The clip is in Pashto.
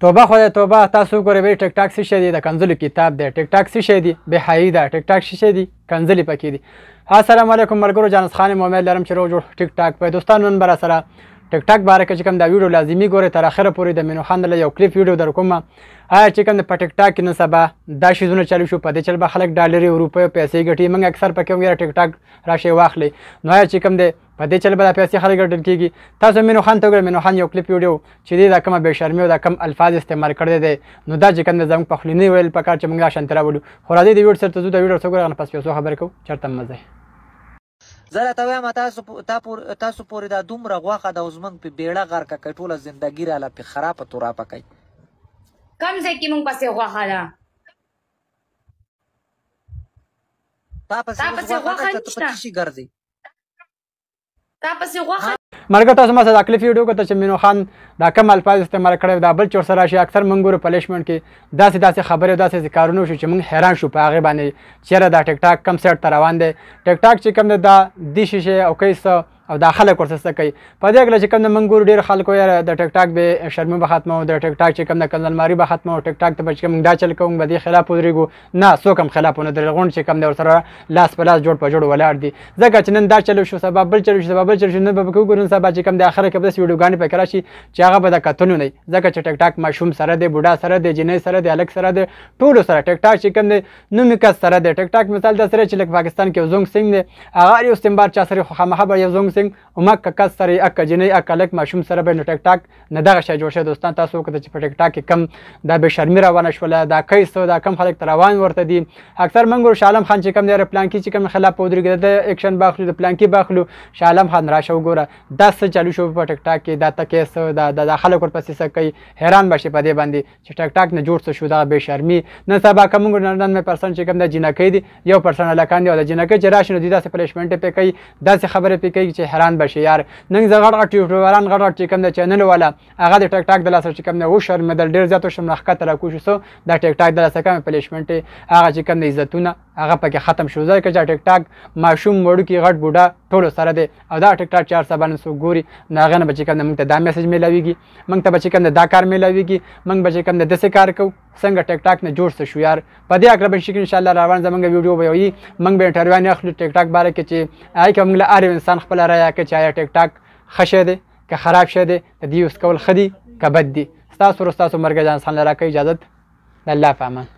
توبه خدای توبه تاسو ګورئ به ټیک ټاک څه دی د کنځلو کتاب دی ټیک ټاک څه دی بهایي ده ټیک ټاک څه دی کنځلې پکې دي السلام علیکم ملګرو جانس خان محمد لرم چې روز ټیک ټاک په دوستانو نن بر سره ټیک ټاک باره کې چې کوم دا ویډیو لازمي ګورئ تر اخره پورې د مینوخان له یو کلیپ ویډیو در کومه آیا چې کوم په ټیک ټاک کې نه سبا دا شیزونه چالو شو په دې چل به خلک ډالرې روپۍ پیسې ګټي موږ اکثر پکې وګړه ټیک ټاک راشي واخلي نو آیا چې کوم دی په دې چل به دا پیسې خلک ګټل کېږي تاسو مینوخان ته وګورئ مینوخان یو کلیپ ویډیو چې دی دا کومه بې شرمي او دا کوم الفاظ استعمال کړی دی نو دا چې کوم دی زموږ په خولي نه ویل پکار چې موږ دا شانتي راولو خو راځئ د ویډیو سره ته ځو د ویډیو سره ګورئ پس پیسو خبرې کوو چېرته مزه زه راته وایم تاسو تاسو پورې دا دومره غوښه ده او زموږ په بیړه غرقه کوي ټوله زندګي راله پې خرابه تورابه کوي کم ځای کې موږ پسې غوښه ده تا پسې غوښه نشته تا پسې غوښه مرګ تاسو ما سره تکلیف ویډیو کوته چې مینو خان دا کم الفاظ استعمال کړی دا بل چور سره شي اکثر منګورو پلیشمنت کې داسې داسې خبره داسې کارونه شو چې موږ حیران شو په هغه باندې چیرې دا ټیک ټاک کم سیټ روان دی ټیک ټاک چې کم دی دا د شیشه او کیسه او دا خلک ورته څه کوي په دې کې چې کوم منګور ډیر خلکو یاره د ټیک ټاک به شرمه به ختمه او د ټیک ټاک چې کوم د کندلماري به ختمه او ټیک ټاک ته بچ کوم دا چل کوم به دې خلاف ودرېګو نه څوک هم خلاف نه درغون چې کوم د ورسره لاس په لاس جوړ په جوړ ولاړ دي ځکه چې نن دا چلو شو سبب بل چلو شو سبب بل چلو شو نه به کوو نن سبا چې کوم د اخر کې به ویډیوګانې پکې راشي چې هغه به د کتلو نه ځکه چې ټیک ټاک مشوم سره دی بوډا سره دی جنې سره دی الک سره دی ټولو سره ټیک ټاک چې کوم دی نو میکا سره دی ټیک ټاک مثال د سره چې لکه پاکستان کې زونګ سنگ دی هغه یو استنبار چا سره خو خامخه به یو زونګ سنگ او ما کاکا سره اکا جنې اکا لک ماشوم سره به نو ټک ټاک نه دغه شی جوړ شي دوستان تاسو وکړه چې په ټک ټاک کې کم دا به شرمې روانه شوله دا کیسه دا کم خلک روان ورته دي اکثر منګور شالم خان چې کم دی پلان کې چې کم خلاف ودرېږي د اکشن باخلو د پلان کې باخلو شالم خان راشه وګوره دا څه چالو شو په ټک ټاک کې دا تکیسه دا د خلک ورپسې څه کوي حیران بشي په دې باندې چې ټک ټاک نه جوړ څه شو دا به شرمي نه سبا کوم نن مې پرسن چې کوم د جنکې دي یو پرسن لکان دی او د جنکې چې راشنه دي داسې پلیشمنت پې کوي داسې خبره پې کوي چې حیران بشي یار نن زه غټ غټ یوټیوبران غټ غټ چې کوم د چینل والا هغه د ټک ټاک د لاسه چې کوم نه و شرمېدل ډېر زیات شرمخکته را کوشش سو د ټک ټاک د لاسه کوم پلیشمنت هغه چې کوم د عزتونه هغه پکې ختم شو ځکه چې ټک ټاک ماشوم وړو کې غټ بوډا ټولو سره دی او دا ټیک ټاک چې هر سبا نن څوک ګوري نو هغه نه به چې کوم موږ ته دا میسج میلاویږي موږ ته به چې کوم دا کار میلاویږي موږ به چې کوم داسې کار کوو څنګه ټیک ټاک نه جوړ څه شو یار په دې اقربن شي ان شاء الله روان زمونږ ویډیو به وي موږ به انټرویو نه اخلو ټیک ټاک باره کې چې آی کوم له ار انسان خپل رایا کې چې آیا ټیک ټاک خشه دی که خراب شه دی د دې اوس کول خدي کبد دی تاسو ورستاسو مرګ جان سن لره کې اجازه الله فهمه